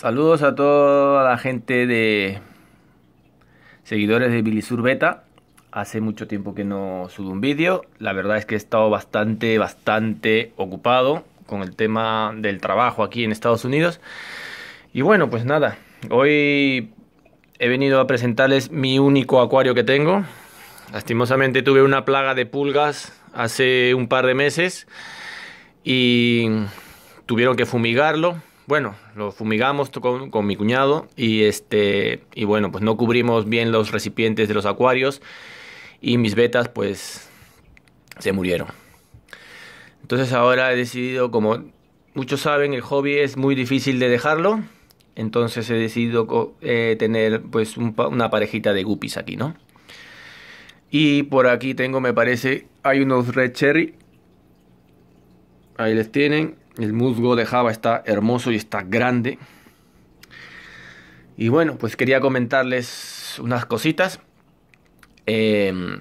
Saludos a toda la gente de seguidores de Bilisur Beta. Hace mucho tiempo que no subo un vídeo. La verdad es que he estado bastante, bastante ocupado con el tema del trabajo aquí en Estados Unidos. Y bueno, pues nada. Hoy he venido a presentarles mi único acuario que tengo. Lastimosamente tuve una plaga de pulgas hace un par de meses y tuvieron que fumigarlo bueno, lo fumigamos con, mi cuñado y este y bueno, pues no cubrimos bien los recipientes de los acuarios y mis betas, pues se murieron. Entonces ahora he decidido, como muchos saben, el hobby es muy difícil de dejarlo, entonces he decidido eh, tener pues una parejita de guppies aquí, ¿no? Y por aquí tengo, me parece, hay unos red cherry. Ahí les tienen. El musgo de Java está hermoso y está grande. Y bueno, pues quería comentarles unas cositas. Em,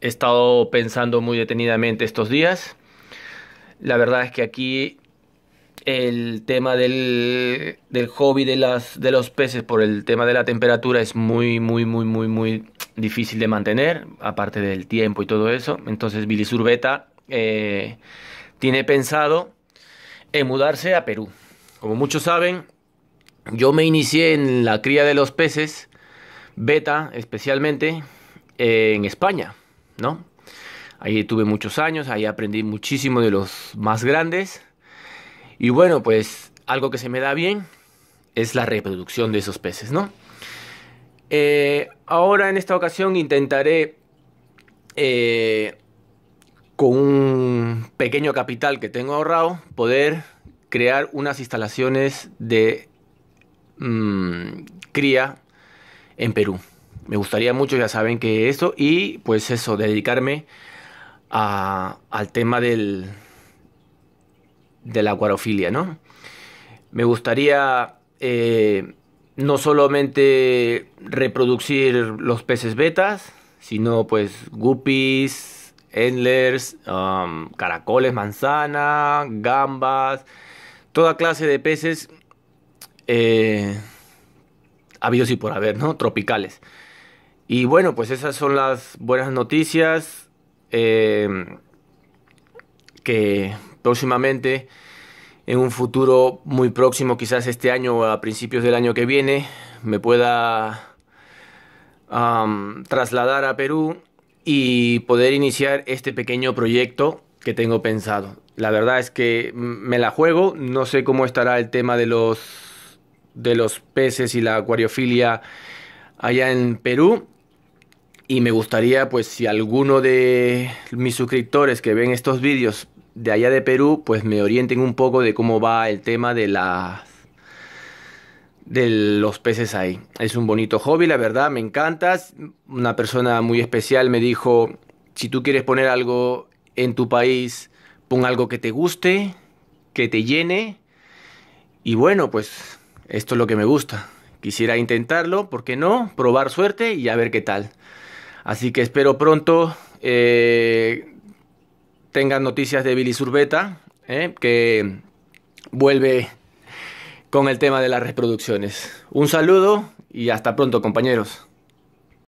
he estado pensando muy detenidamente estos días. La verdad es que aquí el tema del, del hobby de, las, de los peces por el tema de la temperatura es muy, muy, muy, muy, muy difícil de mantener, aparte del tiempo y todo eso. Entonces, Billy Surbeta eh, tiene pensado en mudarse a Perú. Como muchos saben, yo me inicié en la cría de los peces, beta especialmente, en España, ¿no? Ahí tuve muchos años, ahí aprendí muchísimo de los más grandes. Y bueno, pues algo que se me da bien es la reproducción de esos peces, ¿no? Eh, ahora en esta ocasión intentaré eh, con un pequeño capital que tengo ahorrado, poder crear unas instalaciones de mm, cría en Perú. Me gustaría mucho, ya saben que esto, y pues eso, dedicarme al tema del, de la acuarofilia, ¿no? Me gustaría eh, no solamente reproducir los peces betas, sino pues guppies, endlers, um, caracoles, manzana, gambas, toda clase de peces eh, habidos y por haber, ¿no? Tropicales. Y bueno, pues esas son las buenas noticias eh, que próximamente, en un futuro muy próximo, quizás este año o a principios del año que viene, me pueda um, trasladar a Perú y poder iniciar este pequeño proyecto que tengo pensado. La verdad es que me la juego, no sé cómo estará el tema de los de los peces y la acuariofilia allá en Perú y me gustaría pues si alguno de mis suscriptores que ven estos vídeos de allá de Perú pues me orienten un poco de cómo va el tema de la de los peces ahí. Es un bonito hobby, la verdad, me encantas. Una persona muy especial me dijo, si tú quieres poner algo en tu país, pon algo que te guste, que te llene. Y bueno, pues esto es lo que me gusta. Quisiera intentarlo, ¿por qué no? Probar suerte y a ver qué tal. Así que espero pronto eh, tengan noticias de Billy Surbeta, eh, que vuelve con el tema de las reproducciones. Un saludo y hasta pronto compañeros.